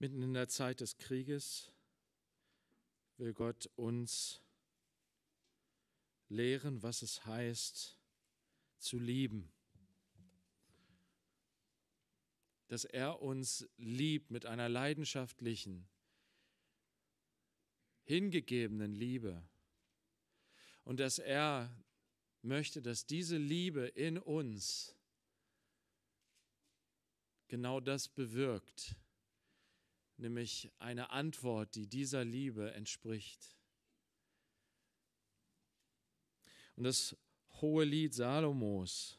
Mitten in der Zeit des Krieges will Gott uns lehren, was es heißt zu lieben. Dass er uns liebt mit einer leidenschaftlichen, hingegebenen Liebe. Und dass er möchte, dass diese Liebe in uns genau das bewirkt, nämlich eine Antwort, die dieser Liebe entspricht. Und das hohe Lied Salomos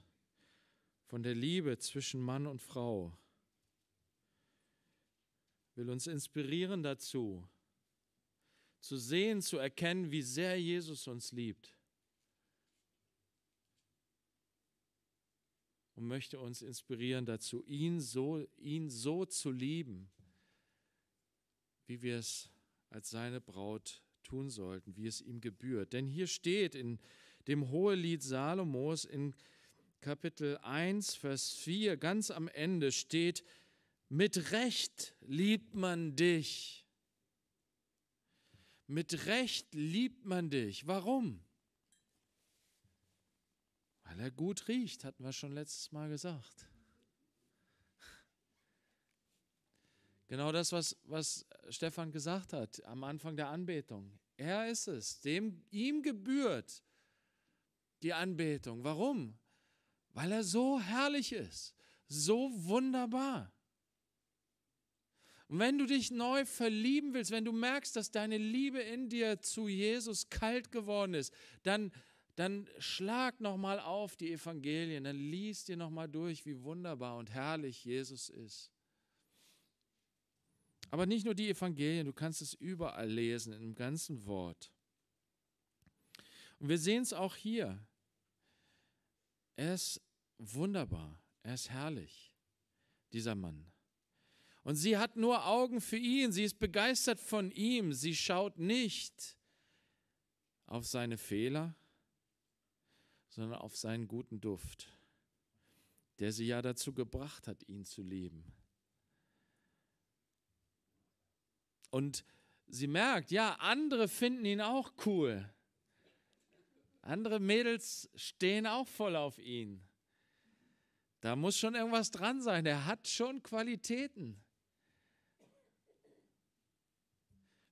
von der Liebe zwischen Mann und Frau will uns inspirieren dazu, zu sehen, zu erkennen, wie sehr Jesus uns liebt. Und möchte uns inspirieren dazu, ihn so, ihn so zu lieben, wie wir es als seine Braut tun sollten, wie es ihm gebührt. Denn hier steht in dem Hohelied Salomos in Kapitel 1, Vers 4, ganz am Ende steht, mit Recht liebt man dich. Mit Recht liebt man dich. Warum? Weil er gut riecht, hatten wir schon letztes Mal gesagt. Genau das, was, was Stefan gesagt hat am Anfang der Anbetung. Er ist es, dem ihm gebührt die Anbetung. Warum? Weil er so herrlich ist, so wunderbar. Und wenn du dich neu verlieben willst, wenn du merkst, dass deine Liebe in dir zu Jesus kalt geworden ist, dann, dann schlag nochmal auf die Evangelien, dann liest dir nochmal durch, wie wunderbar und herrlich Jesus ist. Aber nicht nur die Evangelien, du kannst es überall lesen, im ganzen Wort. Und wir sehen es auch hier. Er ist wunderbar, er ist herrlich, dieser Mann. Und sie hat nur Augen für ihn, sie ist begeistert von ihm, sie schaut nicht auf seine Fehler, sondern auf seinen guten Duft, der sie ja dazu gebracht hat, ihn zu lieben. Und sie merkt, ja, andere finden ihn auch cool. Andere Mädels stehen auch voll auf ihn. Da muss schon irgendwas dran sein. Er hat schon Qualitäten.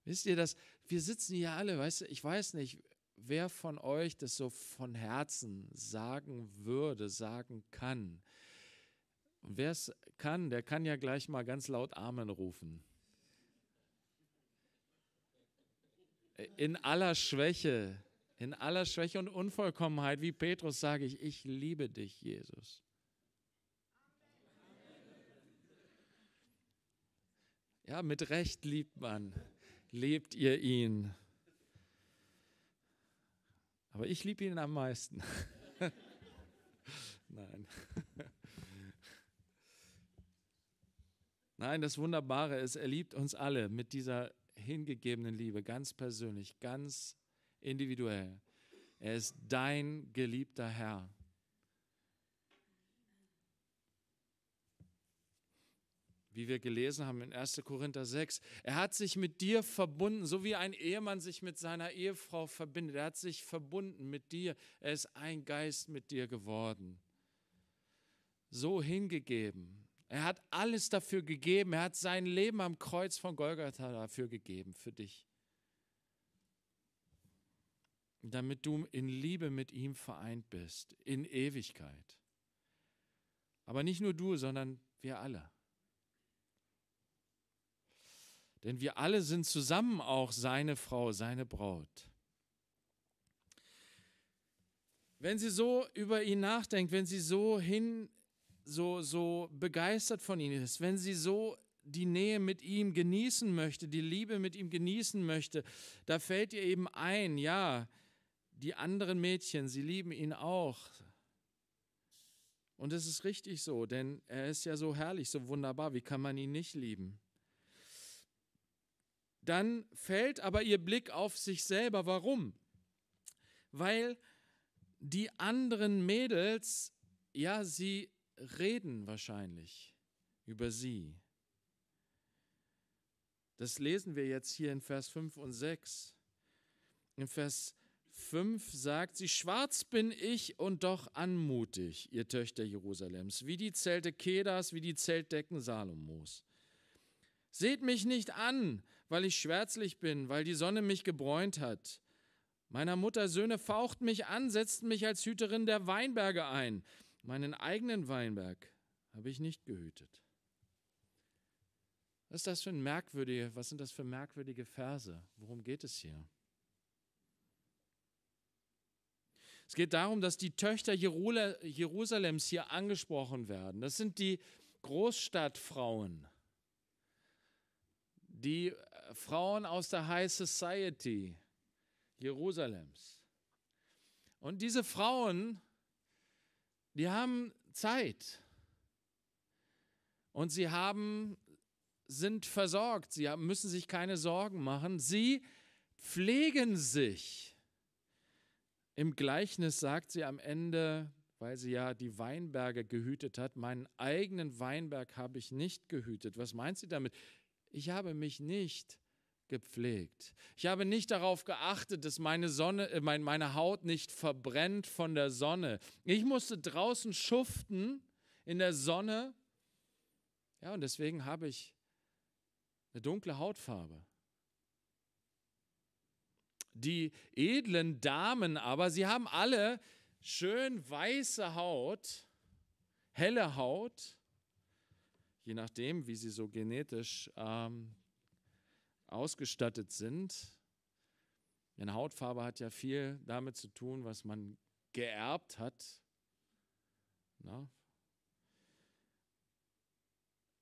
Wisst ihr das? Wir sitzen hier alle, weißt du, ich weiß nicht, wer von euch das so von Herzen sagen würde, sagen kann. wer es kann, der kann ja gleich mal ganz laut Amen rufen. In aller Schwäche, in aller Schwäche und Unvollkommenheit, wie Petrus sage ich, ich liebe dich, Jesus. Ja, mit Recht liebt man, lebt ihr ihn. Aber ich liebe ihn am meisten. Nein. Nein, das Wunderbare ist, er liebt uns alle mit dieser hingegebenen Liebe, ganz persönlich, ganz individuell. Er ist dein geliebter Herr. Wie wir gelesen haben in 1. Korinther 6, er hat sich mit dir verbunden, so wie ein Ehemann sich mit seiner Ehefrau verbindet. Er hat sich verbunden mit dir. Er ist ein Geist mit dir geworden. So hingegeben, er hat alles dafür gegeben. Er hat sein Leben am Kreuz von Golgatha dafür gegeben, für dich. Damit du in Liebe mit ihm vereint bist, in Ewigkeit. Aber nicht nur du, sondern wir alle. Denn wir alle sind zusammen auch seine Frau, seine Braut. Wenn sie so über ihn nachdenkt, wenn sie so hin so, so begeistert von ihm ist, wenn sie so die Nähe mit ihm genießen möchte, die Liebe mit ihm genießen möchte, da fällt ihr eben ein, ja, die anderen Mädchen, sie lieben ihn auch. Und es ist richtig so, denn er ist ja so herrlich, so wunderbar, wie kann man ihn nicht lieben? Dann fällt aber ihr Blick auf sich selber. Warum? Weil die anderen Mädels, ja, sie reden wahrscheinlich über sie. Das lesen wir jetzt hier in Vers 5 und 6. In Vers 5 sagt sie, schwarz bin ich und doch anmutig, ihr Töchter Jerusalems, wie die Zelte Kedas, wie die Zeltdecken Salomos. Seht mich nicht an, weil ich schwärzlich bin, weil die Sonne mich gebräunt hat. Meiner Mutter Söhne faucht mich an, setzt mich als Hüterin der Weinberge ein. Meinen eigenen Weinberg habe ich nicht gehütet. Was ist das für ein merkwürdige, was sind das für merkwürdige Verse? Worum geht es hier? Es geht darum, dass die Töchter Jerusalems hier angesprochen werden. Das sind die Großstadtfrauen, die äh, Frauen aus der High Society Jerusalems. Und diese Frauen die haben Zeit. Und sie haben, sind versorgt. Sie müssen sich keine Sorgen machen. Sie pflegen sich. Im Gleichnis sagt sie am Ende, weil sie ja die Weinberge gehütet hat, meinen eigenen Weinberg habe ich nicht gehütet. Was meint sie damit? Ich habe mich nicht gehütet gepflegt. Ich habe nicht darauf geachtet, dass meine, Sonne, äh, meine Haut nicht verbrennt von der Sonne. Ich musste draußen schuften in der Sonne. Ja, und deswegen habe ich eine dunkle Hautfarbe. Die edlen Damen aber, sie haben alle schön weiße Haut, helle Haut, je nachdem, wie sie so genetisch ähm, ausgestattet sind. Denn Hautfarbe hat ja viel damit zu tun, was man geerbt hat. Na?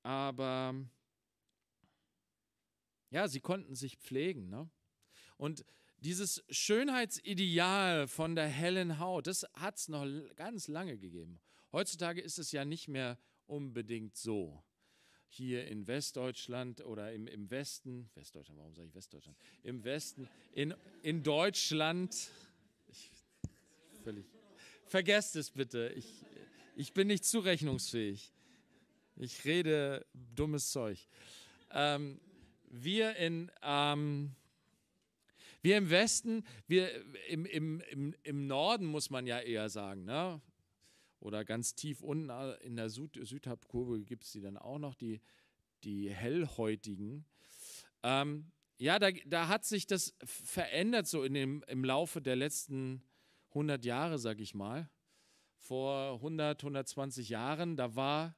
Aber ja, sie konnten sich pflegen. Ne? Und dieses Schönheitsideal von der hellen Haut, das hat es noch ganz lange gegeben. Heutzutage ist es ja nicht mehr unbedingt so hier in Westdeutschland oder im, im Westen, Westdeutschland, warum sage ich Westdeutschland? Im Westen, in, in Deutschland, ich, völlig, vergesst es bitte, ich, ich bin nicht zurechnungsfähig. Ich rede dummes Zeug. Ähm, wir in, ähm, wir im Westen, wir im, im, im, im Norden muss man ja eher sagen, ne? Oder ganz tief unten äh, in der Süd Südhalbkurve gibt es die dann auch noch, die, die hellhäutigen. Ähm, ja, da, da, hat sich das verändert so in dem, im Laufe der letzten 100 Jahre, sag ich mal. Vor 100, 120 Jahren, da war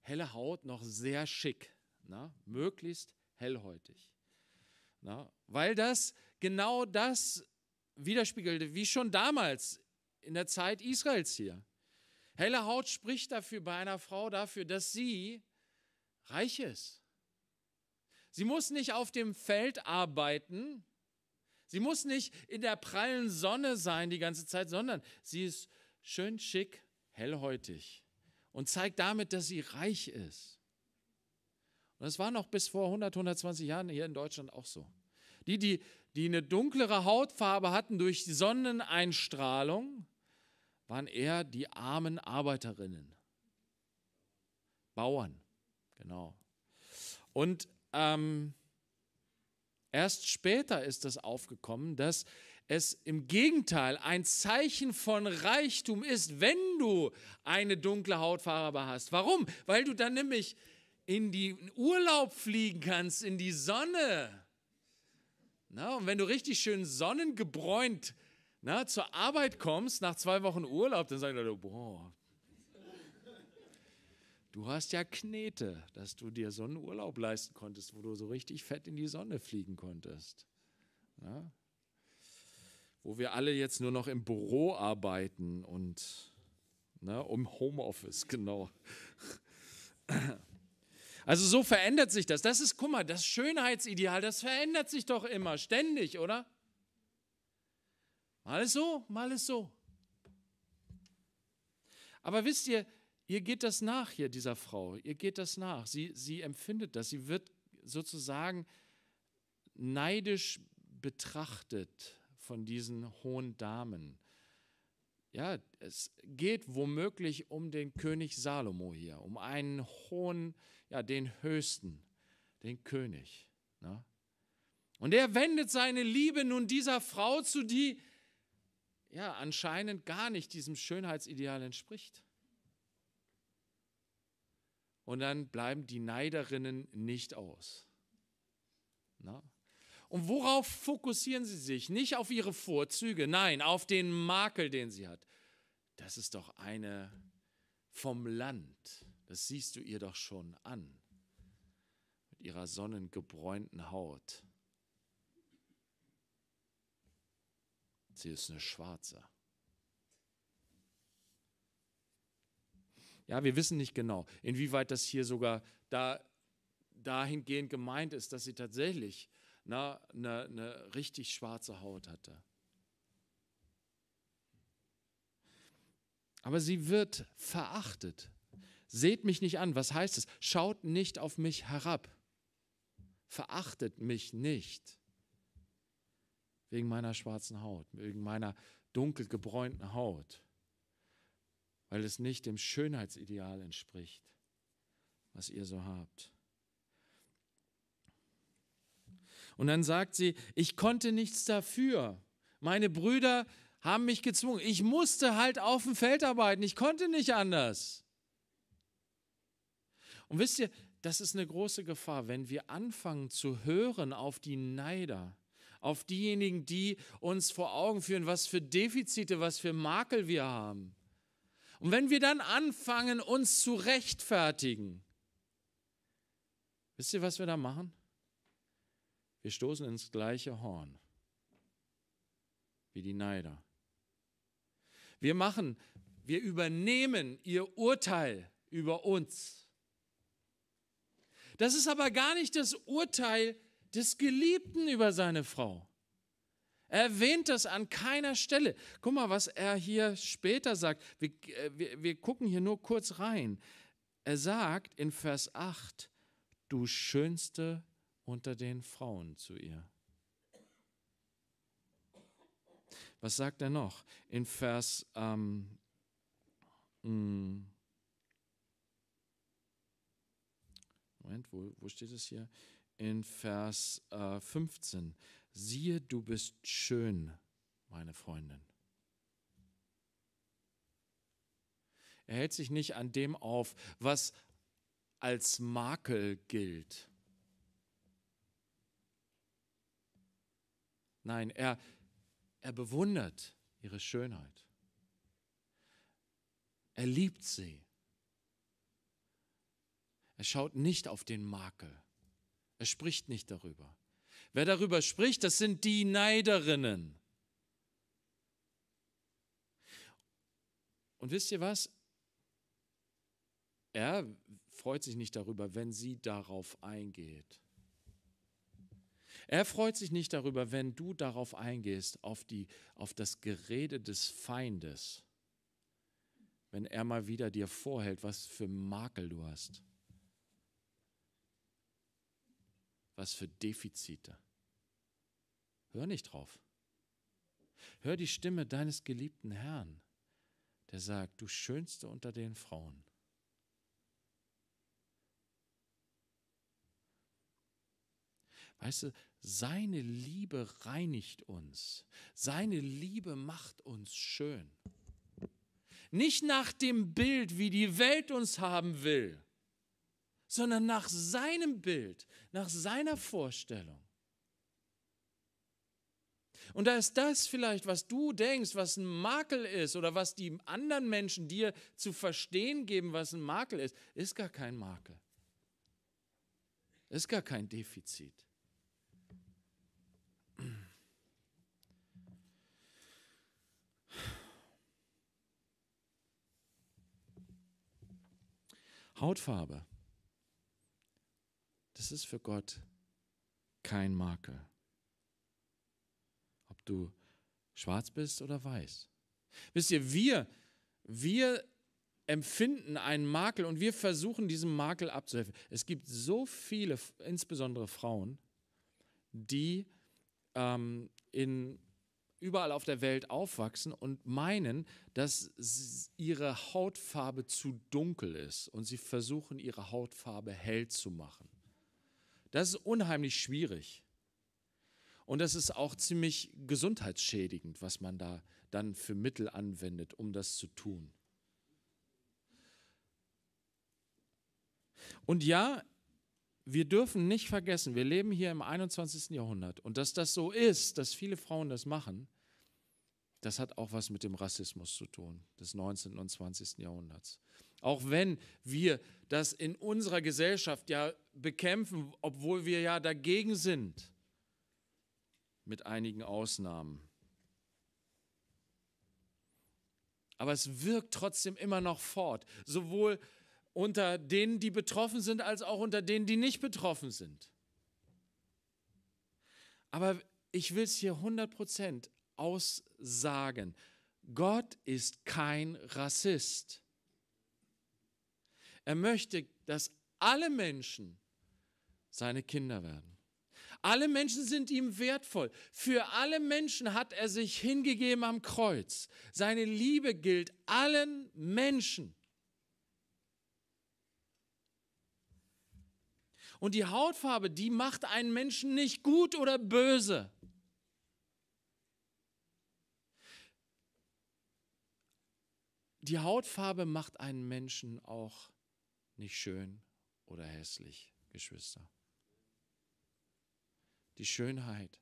helle Haut noch sehr schick, na? Ne? möglichst hellhäutig. Na? Ne? Weil das genau das widerspiegelte, wie schon damals in der Zeit Israels hier. Helle Haut spricht dafür bei einer Frau dafür, dass sie reich ist. Sie muss nicht auf dem Feld arbeiten. Sie muss nicht in der prallen Sonne sein die ganze Zeit, sondern sie ist schön schick, hellhäutig und zeigt damit, dass sie reich ist. Und das war noch bis vor 100, 120 Jahren hier in Deutschland auch so. Die, die, die eine dunklere Hautfarbe hatten durch Sonneneinstrahlung, waren eher die armen Arbeiterinnen. Bauern, genau. Und ähm, erst später ist das aufgekommen, dass es im Gegenteil ein Zeichen von Reichtum ist, wenn du eine dunkle Hautfarbe hast. Warum? Weil du dann nämlich in den Urlaub fliegen kannst, in die Sonne. Na, und wenn du richtig schön sonnengebräunt bist, na, zur Arbeit kommst, nach zwei Wochen Urlaub, dann sagen Leute, boah, du hast ja Knete, dass du dir so einen Urlaub leisten konntest, wo du so richtig fett in die Sonne fliegen konntest. Ja? Wo wir alle jetzt nur noch im Büro arbeiten und ne, im Homeoffice, genau. Also so verändert sich das. Das ist, guck mal, das Schönheitsideal, das verändert sich doch immer, ständig, oder? Mal ist so, mal ist so. Aber wisst ihr, ihr geht das nach hier, dieser Frau. Ihr geht das nach. Sie, sie empfindet das. Sie wird sozusagen neidisch betrachtet von diesen hohen Damen. Ja, es geht womöglich um den König Salomo hier, um einen hohen, ja, den höchsten, den König. Ne? Und er wendet seine Liebe nun dieser Frau zu, die ja, anscheinend gar nicht diesem Schönheitsideal entspricht. Und dann bleiben die Neiderinnen nicht aus. Na? Und worauf fokussieren sie sich? Nicht auf ihre Vorzüge, nein, auf den Makel, den sie hat. Das ist doch eine vom Land. Das siehst du ihr doch schon an. Mit ihrer sonnengebräunten Haut. Sie ist eine Schwarze. Ja, wir wissen nicht genau, inwieweit das hier sogar da, dahingehend gemeint ist, dass sie tatsächlich na, eine, eine richtig schwarze Haut hatte. Aber sie wird verachtet. Seht mich nicht an. Was heißt es? Schaut nicht auf mich herab. Verachtet mich nicht wegen meiner schwarzen Haut, wegen meiner dunkel gebräunten Haut, weil es nicht dem Schönheitsideal entspricht, was ihr so habt. Und dann sagt sie, ich konnte nichts dafür. Meine Brüder haben mich gezwungen. Ich musste halt auf dem Feld arbeiten. Ich konnte nicht anders. Und wisst ihr, das ist eine große Gefahr, wenn wir anfangen zu hören auf die Neider, auf diejenigen, die uns vor Augen führen, was für Defizite, was für Makel wir haben. Und wenn wir dann anfangen, uns zu rechtfertigen, wisst ihr, was wir da machen? Wir stoßen ins gleiche Horn wie die Neider. Wir machen, wir übernehmen ihr Urteil über uns. Das ist aber gar nicht das Urteil des Geliebten über seine Frau. Er erwähnt das an keiner Stelle. Guck mal, was er hier später sagt. Wir, äh, wir, wir gucken hier nur kurz rein. Er sagt in Vers 8, du Schönste unter den Frauen zu ihr. Was sagt er noch? In Vers ähm, mm. Moment, wo, wo steht es hier? in Vers äh, 15. Siehe, du bist schön, meine Freundin. Er hält sich nicht an dem auf, was als Makel gilt. Nein, er, er bewundert ihre Schönheit. Er liebt sie. Er schaut nicht auf den Makel. Er spricht nicht darüber. Wer darüber spricht, das sind die Neiderinnen. Und wisst ihr was? Er freut sich nicht darüber, wenn sie darauf eingeht. Er freut sich nicht darüber, wenn du darauf eingehst, auf, die, auf das Gerede des Feindes, wenn er mal wieder dir vorhält, was für Makel du hast. was für Defizite. Hör nicht drauf. Hör die Stimme deines geliebten Herrn, der sagt, du Schönste unter den Frauen. Weißt du, seine Liebe reinigt uns. Seine Liebe macht uns schön. Nicht nach dem Bild, wie die Welt uns haben will, sondern nach seinem Bild, nach seiner Vorstellung. Und da ist das vielleicht, was du denkst, was ein Makel ist oder was die anderen Menschen dir zu verstehen geben, was ein Makel ist, ist gar kein Makel. Ist gar kein Defizit. Hautfarbe ist für Gott kein Makel. Ob du schwarz bist oder weiß. Wisst ihr, wir, wir empfinden einen Makel und wir versuchen, diesem Makel abzuhelfen. Es gibt so viele, insbesondere Frauen, die ähm, in, überall auf der Welt aufwachsen und meinen, dass ihre Hautfarbe zu dunkel ist und sie versuchen, ihre Hautfarbe hell zu machen. Das ist unheimlich schwierig. Und das ist auch ziemlich gesundheitsschädigend, was man da dann für Mittel anwendet, um das zu tun. Und ja, wir dürfen nicht vergessen, wir leben hier im 21. Jahrhundert und dass das so ist, dass viele Frauen das machen, das hat auch was mit dem Rassismus zu tun, des 19. und 20. Jahrhunderts. Auch wenn wir das in unserer Gesellschaft ja bekämpfen, obwohl wir ja dagegen sind, mit einigen Ausnahmen. Aber es wirkt trotzdem immer noch fort, sowohl unter denen, die betroffen sind, als auch unter denen, die nicht betroffen sind. Aber ich will es hier 100% aussagen. Gott ist kein Rassist. Er möchte, dass alle Menschen seine Kinder werden. Alle Menschen sind ihm wertvoll. Für alle Menschen hat er sich hingegeben am Kreuz. Seine Liebe gilt allen Menschen. Und die Hautfarbe, die macht einen Menschen nicht gut oder böse. Die Hautfarbe macht einen Menschen auch nicht schön oder hässlich, Geschwister. Die Schönheit,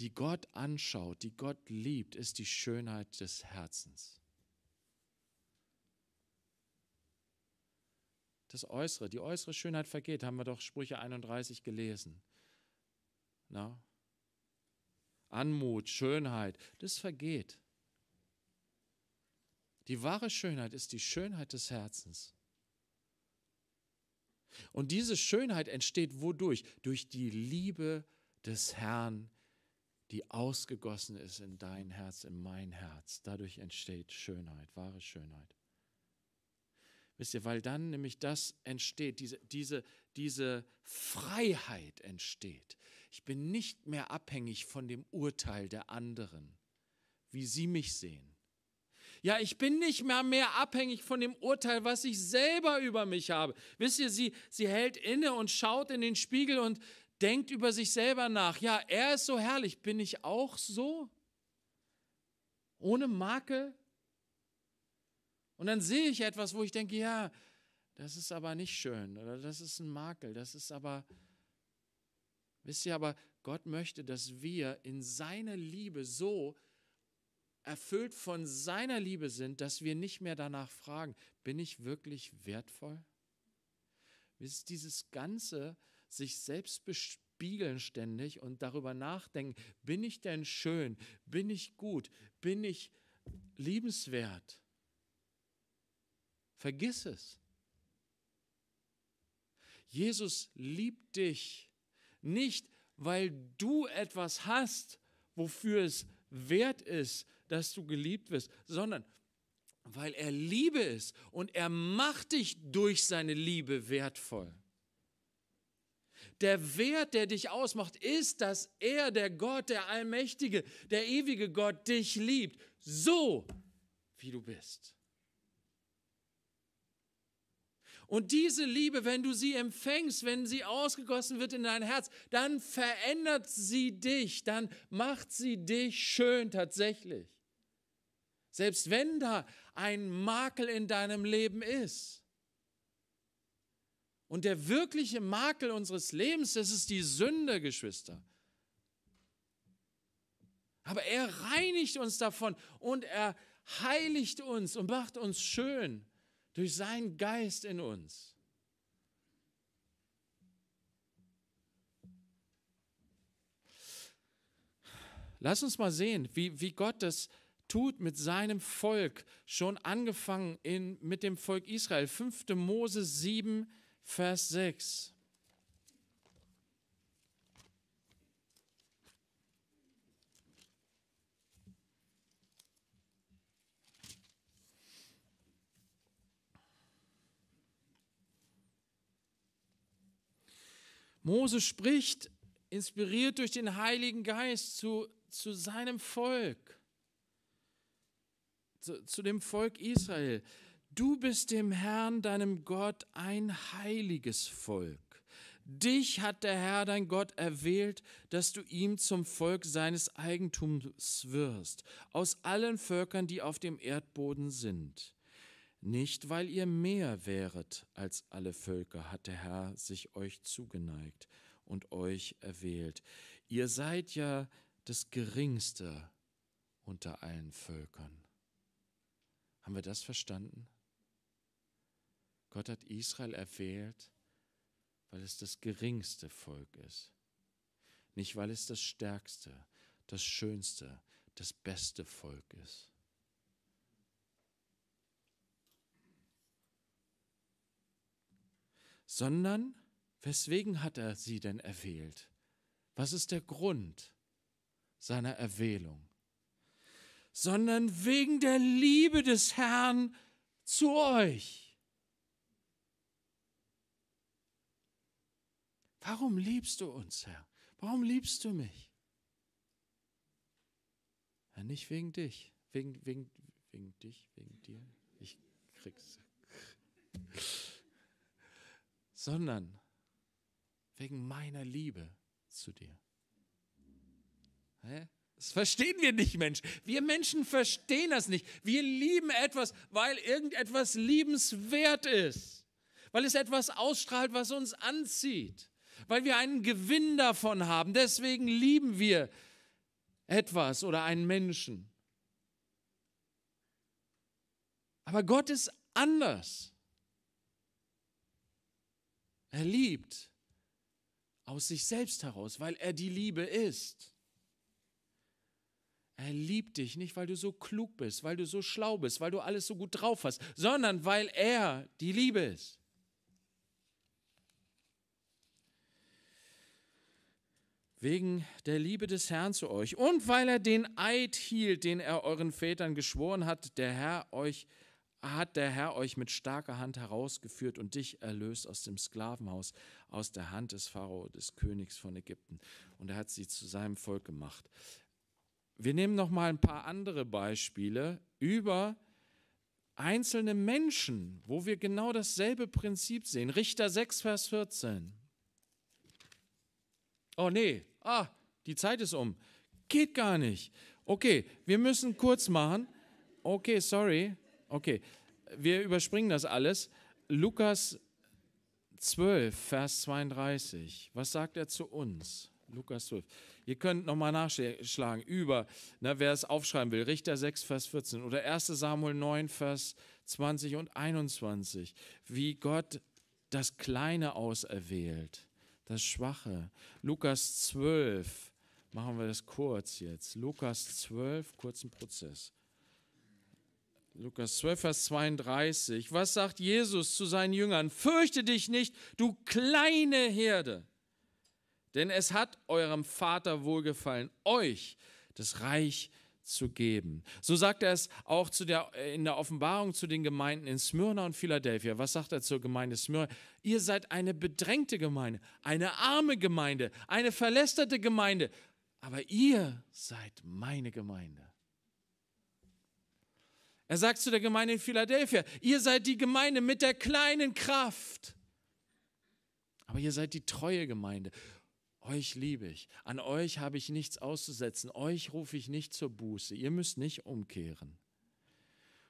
die Gott anschaut, die Gott liebt, ist die Schönheit des Herzens. Das Äußere, die äußere Schönheit vergeht, haben wir doch Sprüche 31 gelesen. Na? Anmut, Schönheit, das vergeht. Die wahre Schönheit ist die Schönheit des Herzens. Und diese Schönheit entsteht wodurch? Durch die Liebe des Herrn, die ausgegossen ist in dein Herz, in mein Herz. Dadurch entsteht Schönheit, wahre Schönheit. Wisst ihr, weil dann nämlich das entsteht, diese, diese, diese Freiheit entsteht. Ich bin nicht mehr abhängig von dem Urteil der anderen, wie sie mich sehen. Ja, ich bin nicht mehr, mehr abhängig von dem Urteil, was ich selber über mich habe. Wisst ihr, sie, sie hält inne und schaut in den Spiegel und denkt über sich selber nach. Ja, er ist so herrlich. Bin ich auch so? Ohne Makel? Und dann sehe ich etwas, wo ich denke, ja, das ist aber nicht schön oder das ist ein Makel, das ist aber, wisst ihr, aber Gott möchte, dass wir in seine Liebe so erfüllt von seiner Liebe sind, dass wir nicht mehr danach fragen, bin ich wirklich wertvoll? Ist dieses ganze sich selbst bespiegeln ständig und darüber nachdenken, bin ich denn schön? Bin ich gut? Bin ich liebenswert? Vergiss es. Jesus liebt dich nicht, weil du etwas hast, wofür es wert ist, dass du geliebt wirst, sondern weil er Liebe ist und er macht dich durch seine Liebe wertvoll. Der Wert, der dich ausmacht, ist, dass er, der Gott, der Allmächtige, der ewige Gott, dich liebt, so wie du bist. Und diese Liebe, wenn du sie empfängst, wenn sie ausgegossen wird in dein Herz, dann verändert sie dich, dann macht sie dich schön tatsächlich. Selbst wenn da ein Makel in deinem Leben ist. Und der wirkliche Makel unseres Lebens, das ist die Sünde, Geschwister. Aber er reinigt uns davon und er heiligt uns und macht uns schön durch seinen Geist in uns. Lass uns mal sehen, wie, wie Gott das tut mit seinem Volk, schon angefangen in, mit dem Volk Israel. 5. Mose 7, Vers 6. Mose spricht, inspiriert durch den Heiligen Geist, zu, zu seinem Volk zu, zu dem Volk Israel, du bist dem Herrn, deinem Gott, ein heiliges Volk. Dich hat der Herr, dein Gott, erwählt, dass du ihm zum Volk seines Eigentums wirst, aus allen Völkern, die auf dem Erdboden sind. Nicht, weil ihr mehr wäret als alle Völker, hat der Herr sich euch zugeneigt und euch erwählt. Ihr seid ja das Geringste unter allen Völkern. Haben wir das verstanden? Gott hat Israel erwählt, weil es das geringste Volk ist. Nicht, weil es das stärkste, das schönste, das beste Volk ist. Sondern, weswegen hat er sie denn erwählt? Was ist der Grund seiner Erwählung? sondern wegen der Liebe des Herrn zu euch. Warum liebst du uns, Herr? Warum liebst du mich? Ja, nicht wegen dich, wegen, wegen, wegen dich, wegen dir. Ich krieg's. Sondern wegen meiner Liebe zu dir. Hä? Das verstehen wir nicht, Mensch. Wir Menschen verstehen das nicht. Wir lieben etwas, weil irgendetwas liebenswert ist. Weil es etwas ausstrahlt, was uns anzieht. Weil wir einen Gewinn davon haben. Deswegen lieben wir etwas oder einen Menschen. Aber Gott ist anders. Er liebt aus sich selbst heraus, weil er die Liebe ist. Er liebt dich nicht, weil du so klug bist, weil du so schlau bist, weil du alles so gut drauf hast, sondern weil er die Liebe ist. Wegen der Liebe des Herrn zu euch und weil er den Eid hielt, den er euren Vätern geschworen hat, der Herr euch hat der Herr euch mit starker Hand herausgeführt und dich erlöst aus dem Sklavenhaus, aus der Hand des Pharao, des Königs von Ägypten. Und er hat sie zu seinem Volk gemacht. Wir nehmen noch mal ein paar andere Beispiele über einzelne Menschen, wo wir genau dasselbe Prinzip sehen. Richter 6, Vers 14. Oh nee, ah, die Zeit ist um. Geht gar nicht. Okay, wir müssen kurz machen. Okay, sorry. Okay, wir überspringen das alles. Lukas 12, Vers 32. Was sagt er zu uns? Lukas 12. Ihr könnt nochmal nachschlagen über, ne, wer es aufschreiben will, Richter 6, Vers 14 oder 1 Samuel 9, Vers 20 und 21, wie Gott das Kleine auserwählt, das Schwache. Lukas 12, machen wir das kurz jetzt. Lukas 12, kurzen Prozess. Lukas 12, Vers 32. Was sagt Jesus zu seinen Jüngern? Fürchte dich nicht, du kleine Herde. Denn es hat eurem Vater wohlgefallen, euch das Reich zu geben. So sagt er es auch der, äh, in der Offenbarung zu den Gemeinden in Smyrna und Philadelphia. Was sagt er zur Gemeinde Smyrna? Ihr seid eine bedrängte Gemeinde, eine arme Gemeinde, eine verlästerte Gemeinde, aber ihr seid meine Gemeinde. Er sagt zu der Gemeinde in Philadelphia, ihr seid die Gemeinde mit der kleinen Kraft, aber ihr seid die treue Gemeinde. Euch liebe ich, an euch habe ich nichts auszusetzen, euch rufe ich nicht zur Buße, ihr müsst nicht umkehren.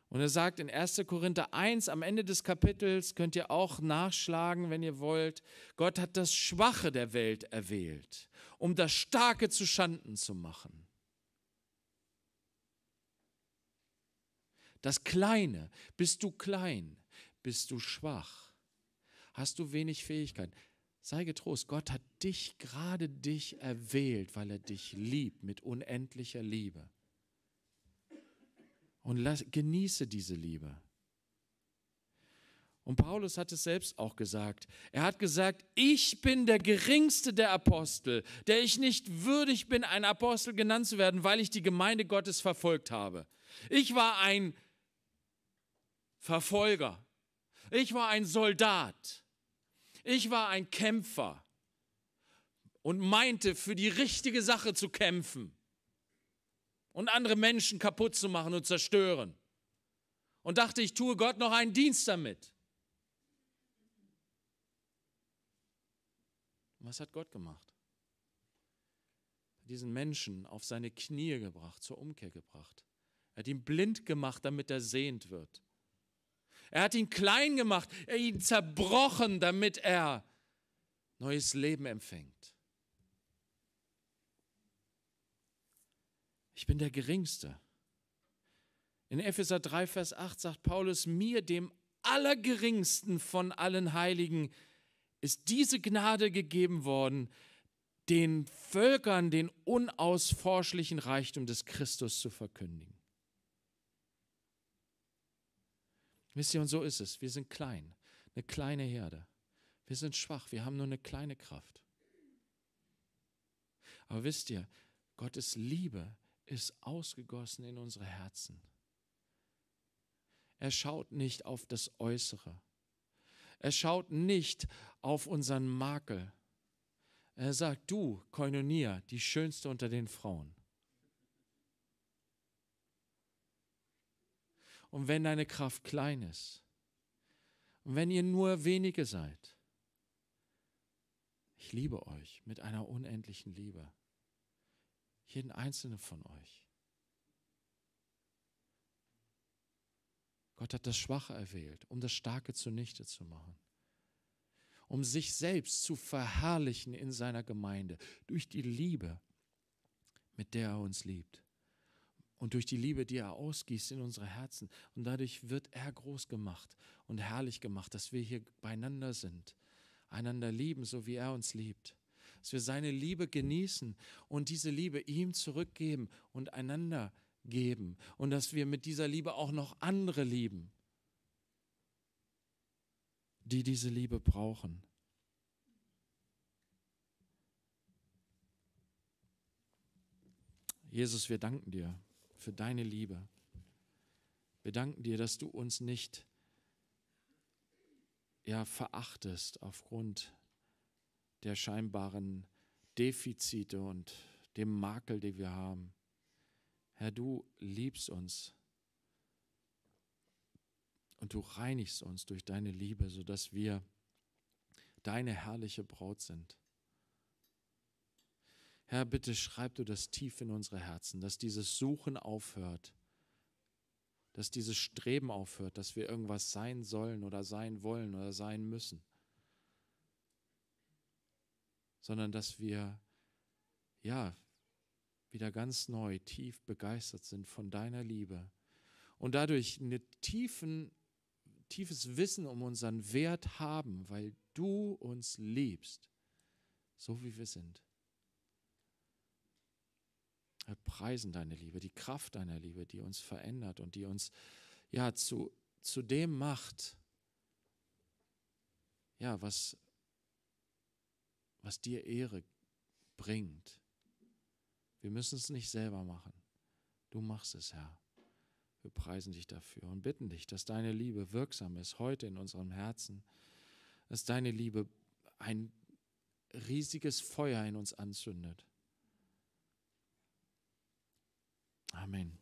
Und er sagt in 1. Korinther 1 am Ende des Kapitels, könnt ihr auch nachschlagen, wenn ihr wollt, Gott hat das Schwache der Welt erwählt, um das Starke zu Schanden zu machen. Das Kleine, bist du klein, bist du schwach, hast du wenig Fähigkeiten. Sei getrost, Gott hat dich, gerade dich erwählt, weil er dich liebt mit unendlicher Liebe. Und lass, genieße diese Liebe. Und Paulus hat es selbst auch gesagt. Er hat gesagt, ich bin der geringste der Apostel, der ich nicht würdig bin, ein Apostel genannt zu werden, weil ich die Gemeinde Gottes verfolgt habe. Ich war ein Verfolger. Ich war ein Soldat. Ich war ein Kämpfer und meinte, für die richtige Sache zu kämpfen und andere Menschen kaputt zu machen und zerstören. Und dachte, ich tue Gott noch einen Dienst damit. was hat Gott gemacht? Diesen Menschen auf seine Knie gebracht, zur Umkehr gebracht. Er hat ihn blind gemacht, damit er sehend wird. Er hat ihn klein gemacht, er hat ihn zerbrochen, damit er neues Leben empfängt. Ich bin der Geringste. In Epheser 3, Vers 8 sagt Paulus, mir, dem Allergeringsten von allen Heiligen, ist diese Gnade gegeben worden, den Völkern den unausforschlichen Reichtum des Christus zu verkündigen. Wisst ihr, und so ist es. Wir sind klein, eine kleine Herde. Wir sind schwach, wir haben nur eine kleine Kraft. Aber wisst ihr, Gottes Liebe ist ausgegossen in unsere Herzen. Er schaut nicht auf das Äußere. Er schaut nicht auf unseren Makel. Er sagt, du, Koinonia, die schönste unter den Frauen. und wenn deine Kraft klein ist und wenn ihr nur wenige seid. Ich liebe euch mit einer unendlichen Liebe. Jeden einzelnen von euch. Gott hat das Schwache erwählt, um das Starke zunichte zu machen, um sich selbst zu verherrlichen in seiner Gemeinde durch die Liebe, mit der er uns liebt und durch die Liebe, die er ausgießt in unsere Herzen. Und dadurch wird er groß gemacht und herrlich gemacht, dass wir hier beieinander sind, einander lieben, so wie er uns liebt. Dass wir seine Liebe genießen und diese Liebe ihm zurückgeben und einander geben. Und dass wir mit dieser Liebe auch noch andere lieben, die diese Liebe brauchen. Jesus, wir danken dir für deine Liebe. Wir danken dir, dass du uns nicht ja, verachtest aufgrund der scheinbaren Defizite und dem Makel, den wir haben. Herr, du liebst uns und du reinigst uns durch deine Liebe, sodass wir deine herrliche Braut sind. Herr, bitte schreib du das tief in unsere Herzen, dass dieses Suchen aufhört, dass dieses Streben aufhört, dass wir irgendwas sein sollen oder sein wollen oder sein müssen, sondern dass wir, ja, wieder ganz neu, tief begeistert sind von deiner Liebe und dadurch ein tiefes Wissen um unseren Wert haben, weil du uns liebst, so wie wir sind. Wir äh, preisen deine Liebe, die Kraft deiner Liebe, die uns verändert und die uns ja zu, zu dem macht, ja, was, was dir Ehre bringt. Wir müssen es nicht selber machen. Du machst es, Herr. Wir preisen dich dafür und bitten dich, dass deine Liebe wirksam ist heute in unserem Herzen, dass deine Liebe ein riesiges Feuer in uns anzündet Amen.